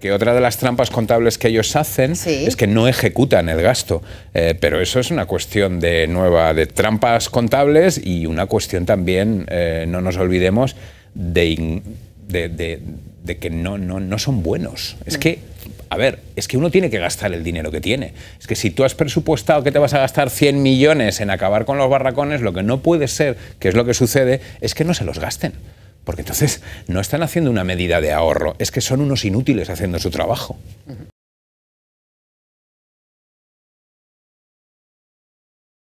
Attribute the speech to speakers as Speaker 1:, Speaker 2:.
Speaker 1: Que otra de las trampas contables que ellos hacen es que no ejecutan el gasto. Eh, pero eso es una cuestión de nueva, de trampas contables y una cuestión también, eh, no nos olvidemos, de, de, que no, no, son buenos. Es mm. que a ver, es que uno tiene que gastar el dinero que tiene. Es que si tú has presupuestado que te vas a gastar 100 millones en acabar con los barracones, lo que no puede ser, que es lo que sucede, es que no se los gasten. Porque entonces no están haciendo una medida de ahorro, es que son unos inútiles
Speaker 2: haciendo su trabajo.